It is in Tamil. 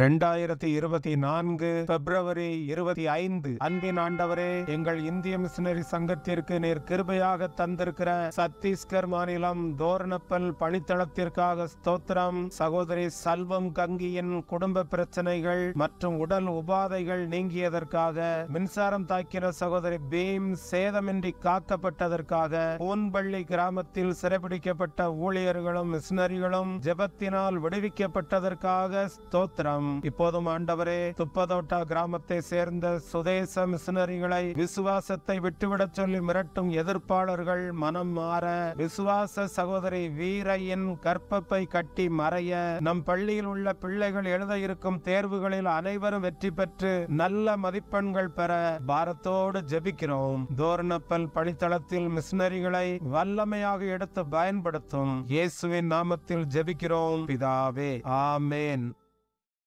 ரெண்டாயிரத்தி இருபத்தி நான்கு பிப்ரவரி இருபத்தி ஐந்து அன்பின் ஆண்டவரே எங்கள் இந்திய மிஷினரி சங்கத்திற்கு நீர் கிருபையாக தந்திருக்கிற சத்தீஸ்கர் மாநிலம் தோரணப்பல் பணித்தளத்திற்காக ஸ்தோத்திரம் சகோதரி செல்வம் கங்கியின் குடும்ப பிரச்சனைகள் மற்றும் உடல் உபாதைகள் நீங்கியதற்காக மின்சாரம் தாக்கின சகோதரி பீம் சேதமின்றி காக்கப்பட்டதற்காக பூன்பள்ளி கிராமத்தில் சிறைபிடிக்கப்பட்ட ஊழியர்களும் மிஷினரிகளும் ஜெபத்தினால் விடுவிக்கப்பட்டதற்காக ஸ்தோத்திரம் வேண்டாம் இப்போதும் ஆண்டவரே துப்பதோட்டா கிராமத்தை சேர்ந்த சுதேச மிஷினரிகளை விசுவாசத்தை விட்டுவிடச் சொல்லி மிரட்டும் எதிர்ப்பாளர்கள் மனம் மாற விசுவாச சகோதரி வீரையின் கற்பப்பை கட்டி மறைய நம் பள்ளியில் உள்ள பிள்ளைகள் எழுத இருக்கும் தேர்வுகளில் அனைவரும் வெற்றி பெற்று நல்ல மதிப்பெண்கள் பெற பாரத்தோடு ஜெபிக்கிறோம் தோரணப்பல் பணித்தளத்தில் மிஷினரிகளை வல்லமையாக எடுத்து பயன்படுத்தும் இயேசுவின் நாமத்தில் ஜெபிக்கிறோம் பிதாவே ஆமேன்